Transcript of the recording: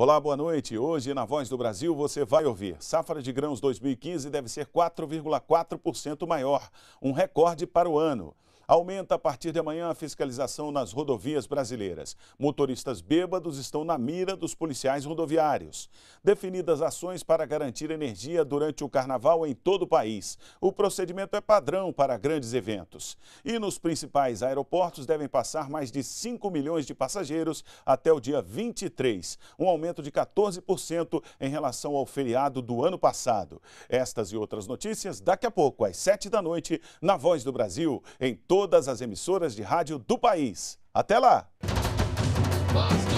Olá, boa noite. Hoje, na Voz do Brasil, você vai ouvir. Safra de grãos 2015 deve ser 4,4% maior, um recorde para o ano. Aumenta a partir de amanhã a fiscalização nas rodovias brasileiras. Motoristas bêbados estão na mira dos policiais rodoviários. Definidas ações para garantir energia durante o carnaval em todo o país. O procedimento é padrão para grandes eventos. E nos principais aeroportos devem passar mais de 5 milhões de passageiros até o dia 23, um aumento de 14% em relação ao feriado do ano passado. Estas e outras notícias daqui a pouco, às 7 da noite, na Voz do Brasil, em todo todas as emissoras de rádio do país. Até lá! Basta.